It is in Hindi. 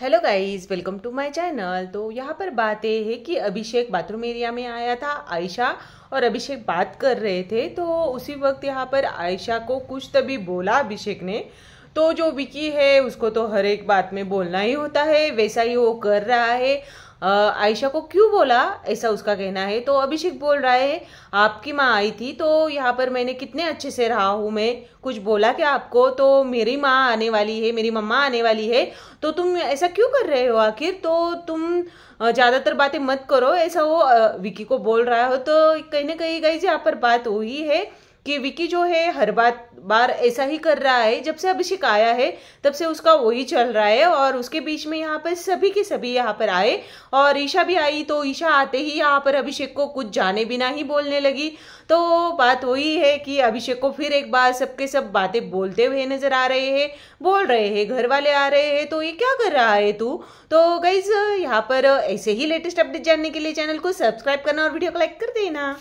hello guys welcome to my channel तो यहाँ पर बात यह है कि अभिषेक बाथरूम एरिया में आया था आयशा और अभिषेक बात कर रहे थे तो उसी वक्त यहाँ पर आयशा को कुछ तभी बोला अभिषेक ने तो जो विकी है उसको तो हर एक बात में बोलना ही होता है वैसा ही वो कर रहा है आयशा को क्यों बोला ऐसा उसका कहना है तो अभिषेक बोल रहा है आपकी माँ आई थी तो यहाँ पर मैंने कितने अच्छे से रहा हूँ मैं कुछ बोला क्या आपको तो मेरी माँ आने वाली है मेरी मम्मा आने वाली है तो तुम ऐसा क्यों कर रहे हो आखिर तो तुम ज़्यादातर बातें मत करो ऐसा वो विकी को बोल रहा हो तो कहीं ना कहीं गई यहाँ पर बात हुई है कि विकी जो है हर बात बार ऐसा ही कर रहा है जब से अभिषेक आया है तब से उसका वही चल रहा है और उसके बीच में यहाँ पर सभी के सभी यहाँ पर आए और ईशा भी आई तो ईशा आते ही यहाँ पर अभिषेक को कुछ जाने बिना ही बोलने लगी तो बात वही है कि अभिषेक को फिर एक बार सबके सब बातें बोलते हुए नजर आ रहे हैं बोल रहे हैं घर वाले आ रहे हैं तो ये क्या कर रहा है तू तो गाइज यहाँ पर ऐसे ही लेटेस्ट अपडेट जानने के लिए चैनल को सब्सक्राइब करना और वीडियो को लाइक कर देना